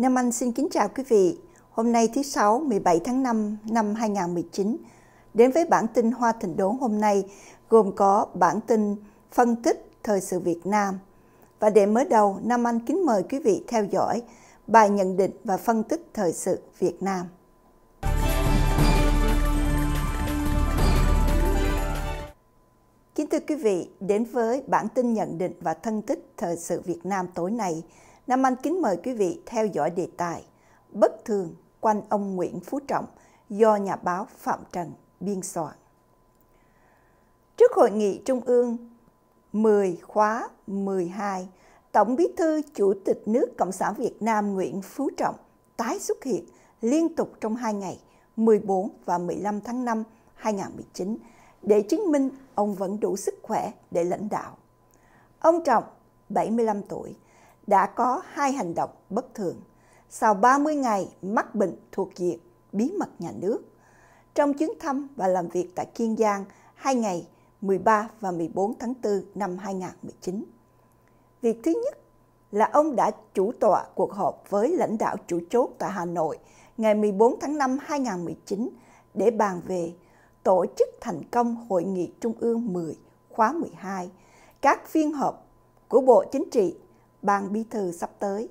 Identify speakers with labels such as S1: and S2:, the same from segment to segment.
S1: Nam Anh xin kính chào quý vị. Hôm nay thứ Sáu 17 tháng 5 năm 2019. Đến với bản tin Hoa Thịnh Đốn hôm nay gồm có bản tin phân tích thời sự Việt Nam. Và để mới đầu, Nam Anh kính mời quý vị theo dõi bài nhận định và phân tích thời sự Việt Nam. Kính thưa quý vị, đến với bản tin nhận định và thân tích thời sự Việt Nam tối nay – Nam Anh kính mời quý vị theo dõi đề tài Bất thường quanh ông Nguyễn Phú Trọng do nhà báo Phạm Trần biên soạn. Trước hội nghị trung ương 10 khóa 12, Tổng Bí thư Chủ tịch nước Cộng sản Việt Nam Nguyễn Phú Trọng tái xuất hiện liên tục trong hai ngày 14 và 15 tháng 5 2019 để chứng minh ông vẫn đủ sức khỏe để lãnh đạo. Ông Trọng, 75 tuổi, đã có hai hành động bất thường. Sau 30 ngày mắc bệnh thuộc diện bí mật nhà nước, trong chuyến thăm và làm việc tại Kiên Giang hai ngày 13 và 14 tháng 4 năm 2019. Việc thứ nhất là ông đã chủ tọa cuộc họp với lãnh đạo chủ chốt tại Hà Nội ngày 14 tháng 5 2019 để bàn về tổ chức thành công Hội nghị Trung ương 10 khóa 12, các phiên họp của Bộ Chính trị Ban Bí thư sắp tới,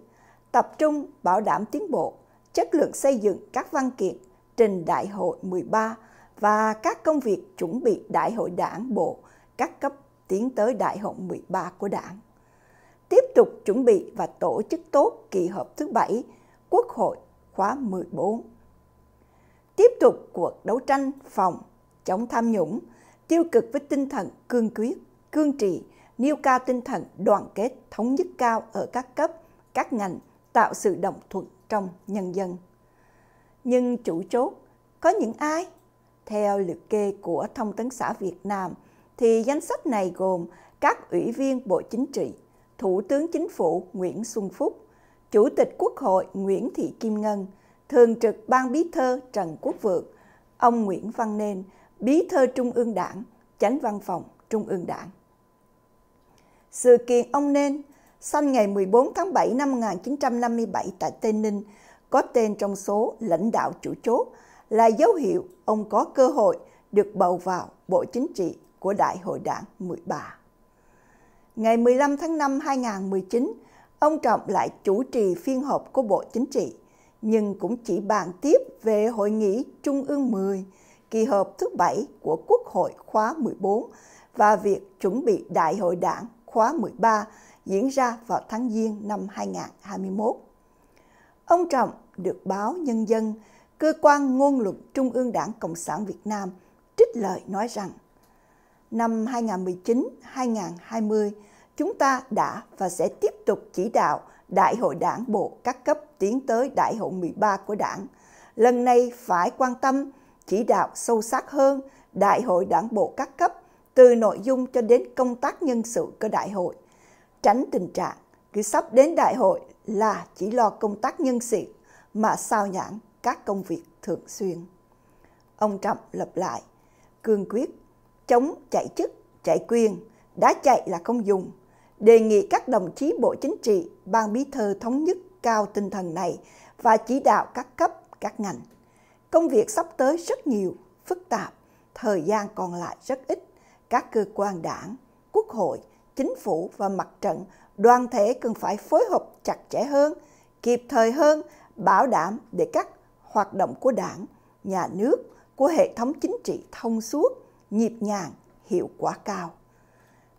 S1: tập trung bảo đảm tiến bộ, chất lượng xây dựng các văn kiện trình Đại hội 13 và các công việc chuẩn bị Đại hội Đảng bộ các cấp tiến tới Đại hội 13 của Đảng. Tiếp tục chuẩn bị và tổ chức tốt kỳ họp thứ bảy Quốc hội khóa 14. Tiếp tục cuộc đấu tranh phòng chống tham nhũng, tiêu cực với tinh thần cương quyết, cương trì nêu cao tinh thần đoàn kết, thống nhất cao ở các cấp, các ngành, tạo sự đồng thuận trong nhân dân. Nhưng chủ chốt có những ai? Theo liệt kê của Thông tấn xã Việt Nam, thì danh sách này gồm các ủy viên Bộ Chính trị, Thủ tướng Chính phủ Nguyễn Xuân Phúc, Chủ tịch Quốc hội Nguyễn Thị Kim Ngân, Thường trực Ban Bí thư Trần Quốc Vượng, ông Nguyễn Văn Nên, Bí thư Trung ương Đảng, Chánh Văn phòng Trung ương Đảng. Sự kiện ông nên sinh ngày 14 tháng 7 năm 1957 tại Tây Ninh có tên trong số lãnh đạo chủ chốt là dấu hiệu ông có cơ hội được bầu vào Bộ Chính trị của Đại hội Đảng 13. Ngày 15 tháng 5 2019, ông Trọng lại chủ trì phiên họp của Bộ Chính trị, nhưng cũng chỉ bàn tiếp về Hội nghị Trung ương 10, kỳ họp thứ bảy của Quốc hội khóa 14 và việc chuẩn bị Đại hội Đảng khóa 13 diễn ra vào tháng Giêng năm 2021. Ông Trọng được báo Nhân dân, cơ quan ngôn luận Trung ương Đảng Cộng sản Việt Nam trích lời nói rằng năm 2019-2020 chúng ta đã và sẽ tiếp tục chỉ đạo Đại hội Đảng bộ các cấp tiến tới Đại hội 13 của Đảng. Lần này phải quan tâm chỉ đạo sâu sắc hơn Đại hội Đảng bộ các cấp từ nội dung cho đến công tác nhân sự của đại hội, tránh tình trạng cứ sắp đến đại hội là chỉ lo công tác nhân sự mà sao nhãn các công việc thường xuyên. Ông Trump lập lại, cương quyết, chống chạy chức, chạy quyền, đã chạy là không dùng, đề nghị các đồng chí Bộ Chính trị, Ban Bí thư thống nhất cao tinh thần này và chỉ đạo các cấp, các ngành. Công việc sắp tới rất nhiều, phức tạp, thời gian còn lại rất ít các cơ quan đảng, quốc hội, chính phủ và mặt trận đoàn thể cần phải phối hợp chặt chẽ hơn, kịp thời hơn, bảo đảm để các hoạt động của đảng, nhà nước, của hệ thống chính trị thông suốt, nhịp nhàng, hiệu quả cao.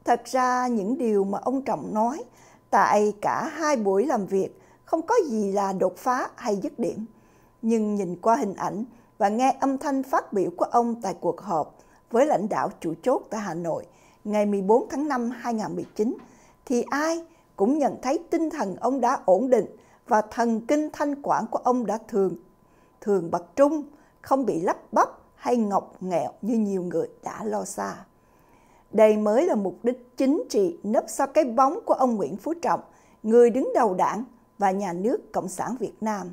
S1: Thật ra những điều mà ông Trọng nói tại cả hai buổi làm việc không có gì là đột phá hay dứt điểm. Nhưng nhìn qua hình ảnh và nghe âm thanh phát biểu của ông tại cuộc họp, với lãnh đạo chủ chốt tại Hà Nội ngày 14 tháng 5 2019 thì ai cũng nhận thấy tinh thần ông đã ổn định và thần kinh thanh quản của ông đã thường thường bậc trung, không bị lấp bắp hay ngọc nghẹo như nhiều người đã lo xa. Đây mới là mục đích chính trị nấp sau cái bóng của ông Nguyễn Phú Trọng, người đứng đầu đảng và nhà nước Cộng sản Việt Nam.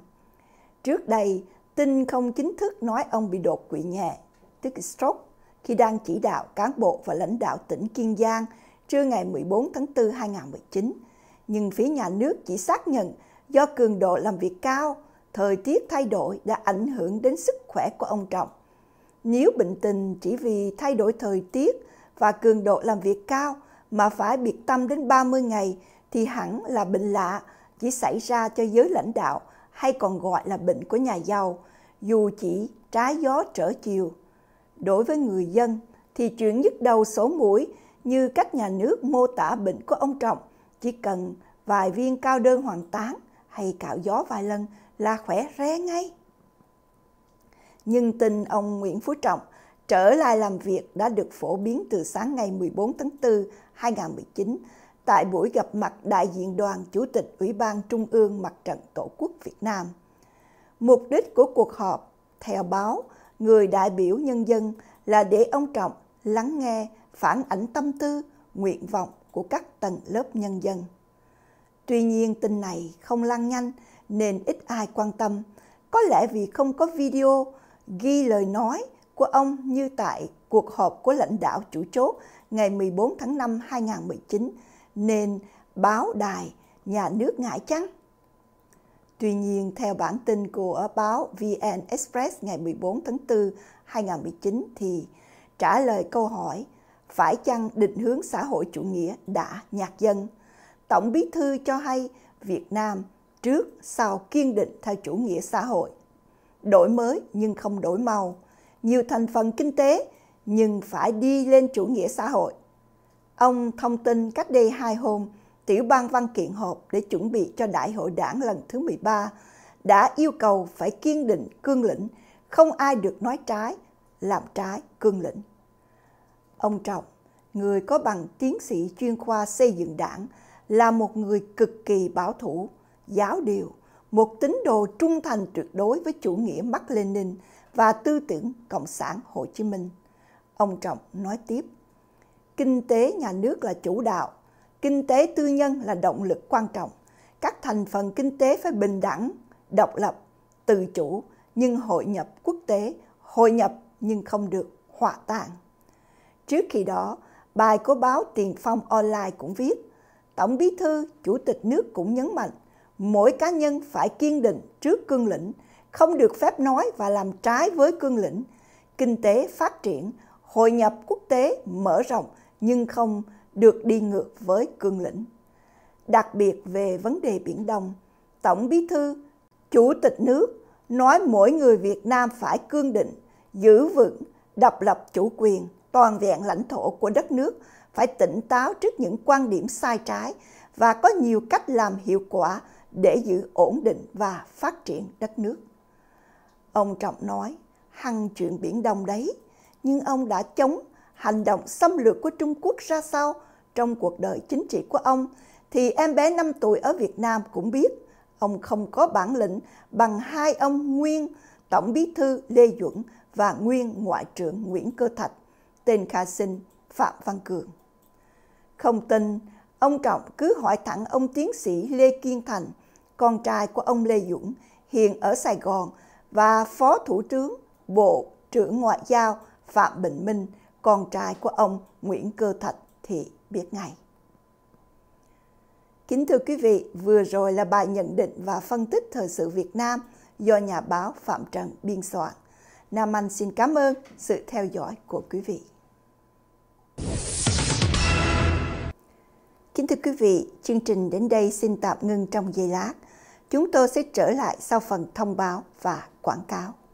S1: Trước đây, tin không chính thức nói ông bị đột quỵ nhẹ, tức stroke, khi đang chỉ đạo cán bộ và lãnh đạo tỉnh Kiên Giang trưa ngày 14 tháng 4 2019. Nhưng phía nhà nước chỉ xác nhận do cường độ làm việc cao, thời tiết thay đổi đã ảnh hưởng đến sức khỏe của ông Trọng. Nếu bệnh tình chỉ vì thay đổi thời tiết và cường độ làm việc cao mà phải biệt tâm đến 30 ngày thì hẳn là bệnh lạ chỉ xảy ra cho giới lãnh đạo hay còn gọi là bệnh của nhà giàu, dù chỉ trái gió trở chiều. Đối với người dân thì chuyện nhức đầu sổ mũi như cách nhà nước mô tả bệnh của ông Trọng chỉ cần vài viên cao đơn hoàng tán hay cạo gió vài lần là khỏe ré ngay. Nhưng tin ông Nguyễn Phú Trọng trở lại làm việc đã được phổ biến từ sáng ngày 14 tháng 4 2019 tại buổi gặp mặt đại diện đoàn Chủ tịch Ủy ban Trung ương Mặt trận Tổ quốc Việt Nam. Mục đích của cuộc họp, theo báo, người đại biểu nhân dân là để ông Trọng lắng nghe, phản ảnh tâm tư, nguyện vọng của các tầng lớp nhân dân. Tuy nhiên tin này không lan nhanh nên ít ai quan tâm, có lẽ vì không có video ghi lời nói của ông như tại cuộc họp của lãnh đạo chủ chốt ngày 14 tháng 5 2019 nên báo đài nhà nước ngại chăng? Tuy nhiên, theo bản tin của báo VN Express ngày 14 tháng 4, 2019 thì trả lời câu hỏi phải chăng định hướng xã hội chủ nghĩa đã nhạt dần, Tổng bí thư cho hay Việt Nam trước sau kiên định theo chủ nghĩa xã hội. Đổi mới nhưng không đổi màu, nhiều thành phần kinh tế nhưng phải đi lên chủ nghĩa xã hội. Ông thông tin cách đây hai hôm tiểu ban văn kiện họp để chuẩn bị cho đại hội đảng lần thứ 13 đã yêu cầu phải kiên định cương lĩnh, không ai được nói trái, làm trái cương lĩnh. Ông Trọng, người có bằng tiến sĩ chuyên khoa xây dựng đảng, là một người cực kỳ bảo thủ, giáo điều, một tín đồ trung thành tuyệt đối với chủ nghĩa Mác Lenin và tư tưởng Cộng sản Hồ Chí Minh. Ông Trọng nói tiếp, kinh tế nhà nước là chủ đạo, kinh tế tư nhân là động lực quan trọng các thành phần kinh tế phải bình đẳng độc lập tự chủ nhưng hội nhập quốc tế hội nhập nhưng không được hòa tan trước khi đó bài của báo tiền phong online cũng viết tổng bí thư chủ tịch nước cũng nhấn mạnh mỗi cá nhân phải kiên định trước cương lĩnh không được phép nói và làm trái với cương lĩnh kinh tế phát triển hội nhập quốc tế mở rộng nhưng không được đi ngược với cương lĩnh. Đặc biệt về vấn đề Biển Đông, Tổng Bí Thư, Chủ tịch nước nói mỗi người Việt Nam phải cương định, giữ vững, độc lập chủ quyền, toàn vẹn lãnh thổ của đất nước, phải tỉnh táo trước những quan điểm sai trái và có nhiều cách làm hiệu quả để giữ ổn định và phát triển đất nước. Ông Trọng nói, hằng chuyện Biển Đông đấy, nhưng ông đã chống hành động xâm lược của Trung Quốc ra sao trong cuộc đời chính trị của ông, thì em bé 5 tuổi ở Việt Nam cũng biết ông không có bản lĩnh bằng hai ông nguyên Tổng bí thư Lê Duẩn và nguyên Ngoại trưởng Nguyễn Cơ Thạch, tên Kha Sinh Phạm Văn Cường. Không tin, ông Trọng cứ hỏi thẳng ông tiến sĩ Lê Kiên Thành, con trai của ông Lê Duẩn, hiện ở Sài Gòn và Phó Thủ tướng Bộ trưởng Ngoại giao Phạm Bình Minh, con trai của ông Nguyễn Cơ Thạch thì biết ngày Kính thưa quý vị, vừa rồi là bài nhận định và phân tích thời sự Việt Nam do nhà báo Phạm Trần biên soạn. Nam Anh xin cảm ơn sự theo dõi của quý vị. Kính thưa quý vị, chương trình đến đây xin tạm ngưng trong giây lát. Chúng tôi sẽ trở lại sau phần thông báo và quảng cáo.